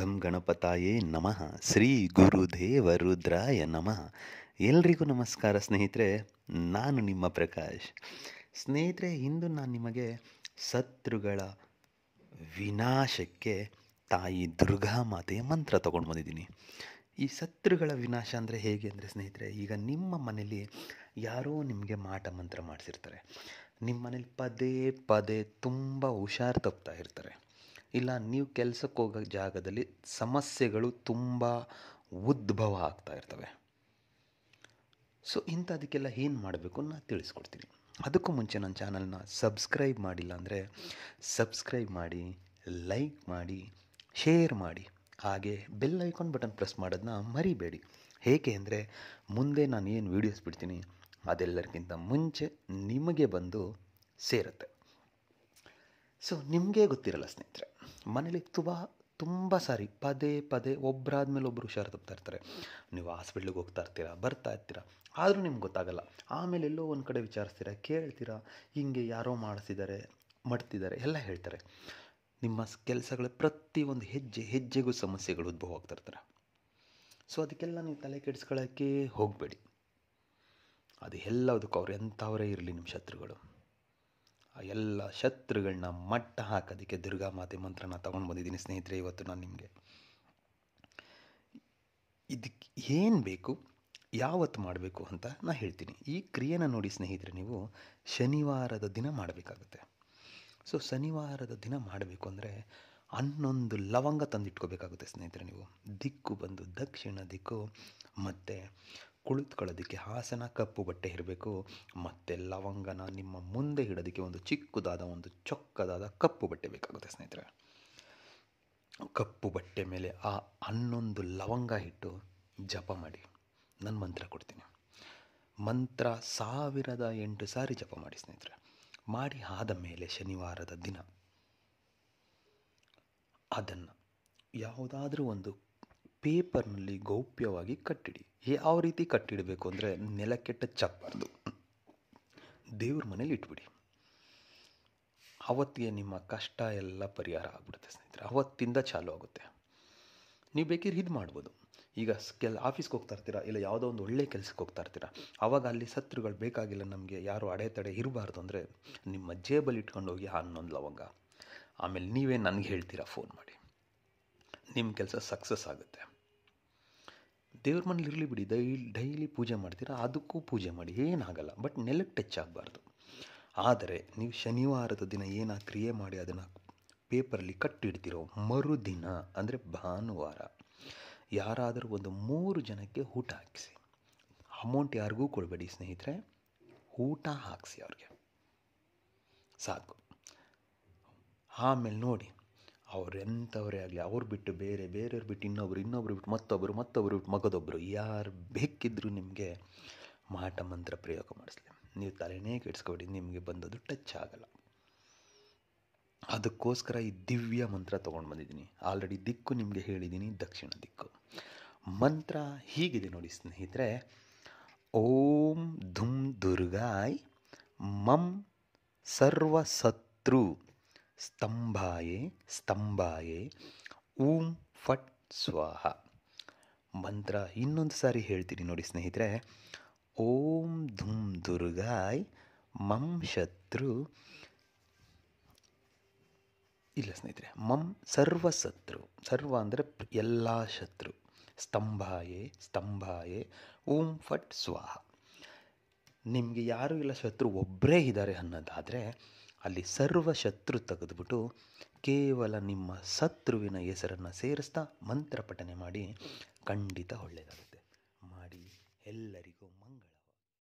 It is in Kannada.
ಘಂ ಗಣಪತಾಯೇ ನಮಃ ಶ್ರೀ ಗುರುದೇವ ರುದ್ರಾಯ ನಮಃ ಎಲ್ರಿಗೂ ನಮಸ್ಕಾರ ಸ್ನೇಹಿತರೆ ನಾನು ನಿಮ್ಮ ಪ್ರಕಾಶ್ ಸ್ನೇಹಿತರೆ ಇಂದು ನಾನು ನಿಮಗೆ ಶತ್ರುಗಳ ವಿನಾಶಕ್ಕೆ ತಾಯಿ ದುರ್ಗಾ ಮಾತೆಯ ಮಂತ್ರ ತಗೊಂಡು ಬಂದಿದ್ದೀನಿ ಈ ಶತ್ರುಗಳ ವಿನಾಶ ಅಂದರೆ ಹೇಗೆ ಅಂದರೆ ಸ್ನೇಹಿತರೆ ಈಗ ನಿಮ್ಮ ಮನೇಲಿ ಯಾರೋ ನಿಮಗೆ ಮಾಟ ಮಂತ್ರ ಮಾಡಿಸಿರ್ತಾರೆ ನಿಮ್ಮ ಮನೇಲಿ ಪದೇ ಪದೇ ತುಂಬ ಹುಷಾರು ತಪ್ತಾ ಇರ್ತಾರೆ ಇಲ್ಲ ನೀವು ಕೆಲಸಕ್ಕೆ ಹೋಗೋ ಜಾಗದಲ್ಲಿ ಸಮಸ್ಯೆಗಳು ತುಂಬ ಉದ್ಭವ ಆಗ್ತಾ ಇರ್ತವೆ ಸೊ ಇಂಥದಕ್ಕೆಲ್ಲ ಏನು ಮಾಡಬೇಕು ನಾನು ತಿಳಿಸ್ಕೊಡ್ತೀನಿ ಅದಕ್ಕೂ ಮುಂಚೆ ನನ್ನ ಚಾನಲ್ನ ಸಬ್ಸ್ಕ್ರೈಬ್ ಮಾಡಿಲ್ಲ ಅಂದರೆ ಸಬ್ಸ್ಕ್ರೈಬ್ ಮಾಡಿ ಲೈಕ್ ಮಾಡಿ ಶೇರ್ ಮಾಡಿ ಹಾಗೆ ಬೆಲ್ ಐಕಾನ್ ಬಟನ್ ಪ್ರೆಸ್ ಮಾಡೋದನ್ನ ಮರಿಬೇಡಿ ಹೇಗೆ ಅಂದರೆ ಮುಂದೆ ನಾನು ಏನು ವೀಡಿಯೋಸ್ ಬಿಡ್ತೀನಿ ಅದೆಲ್ಲರಿಗಿಂತ ಮುಂಚೆ ನಿಮಗೆ ಬಂದು ಸೇರುತ್ತೆ ಸೊ ನಿಮಗೆ ಗೊತ್ತಿರಲ್ಲ ಸ್ನೇಹಿತರೆ ಮನೇಲಿ ತುಂಬ ತುಂಬ ಸಾರಿ ಪದೇ ಪದೇ ಒಬ್ಬರಾದ ಒಬ್ಬರು ಹುಷಾರು ತಪ್ತಾ ಇರ್ತಾರೆ ನೀವು ಹಾಸ್ಪಿಟ್ಲಿಗೆ ಹೋಗ್ತಾ ಇರ್ತೀರ ಬರ್ತಾ ಇರ್ತೀರಾ ಆದರೂ ನಿಮ್ಗೆ ಗೊತ್ತಾಗಲ್ಲ ಆಮೇಲೆ ಎಲ್ಲೋ ಒಂದು ಕಡೆ ವಿಚಾರಿಸ್ತೀರ ಕೇಳ್ತೀರಾ ಹೀಗೆ ಯಾರೋ ಮಾಡಿಸಿದ್ದಾರೆ ಮಾಡ್ತಿದ್ದಾರೆ ಎಲ್ಲ ಹೇಳ್ತಾರೆ ನಿಮ್ಮ ಕೆಲಸಗಳ ಪ್ರತಿಯೊಂದು ಹೆಜ್ಜೆ ಹೆಜ್ಜೆಗೂ ಸಮಸ್ಯೆಗಳು ಉದ್ಭವ ಆಗ್ತಾ ಇರ್ತಾರೆ ಸೊ ಅದಕ್ಕೆಲ್ಲ ನೀವು ತಲೆ ಕೆಡಿಸ್ಕೊಳ್ಳೋಕ್ಕೆ ಹೋಗಬೇಡಿ ಅದು ಎಲ್ಲದಕ್ಕೂ ಅವ್ರು ಎಂಥವರೇ ಇರಲಿ ನಿಮ್ಮ ಶತ್ರುಗಳು ಆ ಎಲ್ಲ ಶತ್ರುಗಳನ್ನ ಮಟ್ಟ ಹಾಕೋದಕ್ಕೆ ದುರ್ಗಾ ಮಾತೆ ಮಂತ್ರನ ತಗೊಂಡು ಬಂದಿದ್ದೀನಿ ಸ್ನೇಹಿತರೆ ಇವತ್ತು ನಾನು ನಿಮಗೆ ಇದಕ್ಕೆ ಏನು ಬೇಕು ಯಾವತ್ತು ಮಾಡಬೇಕು ಅಂತ ನಾನು ಹೇಳ್ತೀನಿ ಈ ಕ್ರಿಯೆನ ನೋಡಿ ಸ್ನೇಹಿತರೆ ನೀವು ಶನಿವಾರದ ದಿನ ಮಾಡಬೇಕಾಗುತ್ತೆ ಸೊ ಶನಿವಾರದ ದಿನ ಮಾಡಬೇಕು ಅಂದರೆ ಹನ್ನೊಂದು ಲವಂಗ ತಂದಿಟ್ಕೋಬೇಕಾಗುತ್ತೆ ಸ್ನೇಹಿತರೆ ನೀವು ದಿಕ್ಕು ಬಂದು ದಕ್ಷಿಣ ದಿಕ್ಕು ಮತ್ತು ಕುಳಿತುಕೊಳ್ಳೋದಕ್ಕೆ ಹಾಸನ ಕಪ್ಪು ಬಟ್ಟೆ ಇರಬೇಕು ಮತ್ತು ಲವಂಗನ ನಿಮ್ಮ ಮುಂದೆ ಇಡೋದಕ್ಕೆ ಒಂದು ಚಿಕ್ಕದಾದ ಒಂದು ಚೊಕ್ಕದಾದ ಕಪ್ಪು ಬಟ್ಟೆ ಬೇಕಾಗುತ್ತೆ ಸ್ನೇಹಿತರೆ ಕಪ್ಪು ಬಟ್ಟೆ ಮೇಲೆ ಆ ಹನ್ನೊಂದು ಲವಂಗ ಇಟ್ಟು ಜಪ ಮಾಡಿ ನಾನು ಮಂತ್ರ ಕೊಡ್ತೀನಿ ಮಂತ್ರ ಸಾವಿರದ ಎಂಟು ಸಾರಿ ಜಪ ಮಾಡಿ ಸ್ನೇಹಿತರೆ ಮಾಡಿ ಆದ ಮೇಲೆ ಶನಿವಾರದ ದಿನ ಅದನ್ನು ಯಾವುದಾದ್ರೂ ಒಂದು ಪೇಪರ್ನಲ್ಲಿ ಗೌಪ್ಯವಾಗಿ ಕಟ್ಟಿಡಿ ಯಾವ ರೀತಿ ಕಟ್ಟಿಡಬೇಕು ಅಂದರೆ ನೆಲ ಕೆಟ್ಟ ಆಗಬಾರ್ದು ದೇವ್ರ ಮನೇಲಿ ಇಟ್ಬಿಡಿ ಅವತ್ತಿಗೆ ನಿಮ್ಮ ಕಷ್ಟ ಎಲ್ಲ ಪರಿಹಾರ ಆಗ್ಬಿಡುತ್ತೆ ಸ್ನೇಹಿತರೆ ಅವತ್ತಿಂದ ಚಾಲು ಆಗುತ್ತೆ ನೀವು ಬೇಕಿದ್ರೆ ಇದು ಮಾಡ್ಬೋದು ಈಗ ಕೆಲ ಆಫೀಸ್ಗೆ ಹೋಗ್ತಾ ಇರ್ತೀರಾ ಇಲ್ಲ ಯಾವುದೋ ಒಂದು ಒಳ್ಳೆಯ ಕೆಲಸಕ್ಕೆ ಹೋಗ್ತಾ ಇರ್ತೀರಾ ಆವಾಗ ಅಲ್ಲಿ ಸತ್ರುಗಳು ಬೇಕಾಗಿಲ್ಲ ನಮಗೆ ಯಾರು ಅಡೆತಡೆ ಇರಬಾರ್ದು ಅಂದರೆ ನಿಮ್ಮ ಜೇಬಲ್ಲಿ ಇಟ್ಕೊಂಡು ಹೋಗಿ ಹನ್ನೊಂದು ಲವಂಗ ಆಮೇಲೆ ನೀವೇ ನನಗೆ ಹೇಳ್ತೀರಾ ಫೋನ್ ಮಾಡಿ ನಿಮ್ಮ ಕೆಲಸ ಸಕ್ಸಸ್ ಆಗುತ್ತೆ ದೇವ್ರ ಮನೇಲಿ ಇರಲಿ ಬಿಡಿ ಡೈ ಡೈಲಿ ಪೂಜೆ ಮಾಡ್ತೀರಾ ಅದಕ್ಕೂ ಪೂಜೆ ಮಾಡಿ ಏನಾಗಲ್ಲ ಬಟ್ ನೆಲಕ್ಕೆ ಟಚ್ ಆಗಬಾರ್ದು ಆದರೆ ನೀವು ಶನಿವಾರದ ದಿನ ಏನು ಕ್ರಿಯೆ ಮಾಡಿ ಅದನ್ನು ಪೇಪರಲ್ಲಿ ಕಟ್ಟಿಡ್ತಿರೋ ಮರುದಿನ ಅಂದರೆ ಭಾನುವಾರ ಯಾರಾದರೂ ಒಂದು ಮೂರು ಜನಕ್ಕೆ ಊಟ ಹಾಕಿಸಿ ಅಮೌಂಟ್ ಯಾರಿಗೂ ಕೊಡಬೇಡಿ ಸ್ನೇಹಿತರೆ ಊಟ ಹಾಕಿಸಿ ಅವ್ರಿಗೆ ಸಾಕು ಆಮೇಲೆ ನೋಡಿ ಅವರೆಂಥವರೇ ಆಗಲಿ ಅವ್ರು ಬಿಟ್ಟು ಬೇರೆ ಬೇರೆಯವ್ರು ಬಿಟ್ಟು ಇನ್ನೊಬ್ರು ಇನ್ನೊಬ್ರು ಬಿಟ್ಟು ಮತ್ತೊಬ್ಬರು ಮತ್ತೊಬ್ಬರು ಬಿಟ್ಟು ಮಗದೊಬ್ಬರು ಯಾರು ಬೇಕಿದ್ದರೂ ನಿಮಗೆ ಮಾಟ ಮಂತ್ರ ಪ್ರಯೋಗ ಮಾಡಿಸ್ಲಿ ನೀವು ತಲೆನೇ ಕೆಡಿಸ್ಕೊಡಿ ನಿಮಗೆ ಬಂದದ್ದು ಟಚ್ ಆಗಲ್ಲ ಅದಕ್ಕೋಸ್ಕರ ಈ ದಿವ್ಯ ಮಂತ್ರ ತೊಗೊಂಡು ಬಂದಿದ್ದೀನಿ ಆಲ್ರೆಡಿ ದಿಕ್ಕು ನಿಮಗೆ ಹೇಳಿದ್ದೀನಿ ದಕ್ಷಿಣ ದಿಕ್ಕು ಮಂತ್ರ ಹೀಗಿದೆ ನೋಡಿ ಸ್ನೇಹಿತರೆ ಓಂ ಧುಮ್ ದುರ್ಗಾಯ್ ಮಂ ಸರ್ವಸತ್ರು ಸ್ತಂಭಾಯೇ ಸ್ತಂಭಾಯೇ ಓಂ ಫಟ್ ಸ್ವಾಹ ಮಂತ್ರ ಇನ್ನೊಂದು ಸಾರಿ ಹೇಳ್ತೀನಿ ನೋಡಿ ಸ್ನೇಹಿತರೆ ಓಂ ಧುಂ ದುರ್ಗಾಯ್ ಮಂ ಶತ್ರು ಇಲ್ಲ ಸ್ನೇಹಿತರೆ ಮಂ ಸರ್ವ ಶತ್ರು ಸರ್ವ ಅಂದರೆ ಎಲ್ಲ ಶತ್ರು ಸ್ತಂಭಾಯೇ ಸ್ತಂಭಾಯೇ ಓಂ ಫಟ್ ಸ್ವಾಹ ನಿಮಗೆ ಯಾರೂ ಇಲ್ಲ ಶತ್ರು ಒಬ್ಬರೇ ಇದ್ದಾರೆ ಅನ್ನೋದಾದರೆ ಅಲ್ಲಿ ಸರ್ವ ಶತ್ರು ತೆಗೆದುಬಿಟ್ಟು ಕೇವಲ ನಿಮ್ಮ ಶತ್ರುವಿನ ಹೆಸರನ್ನು ಸೇರಿಸ್ತಾ ಮಂತ್ರ ಪಠನೆ ಮಾಡಿ ಖಂಡಿತ ಒಳ್ಳೆಯದಾಗುತ್ತೆ ಮಾಡಿ ಎಲ್ಲರಿಗೂ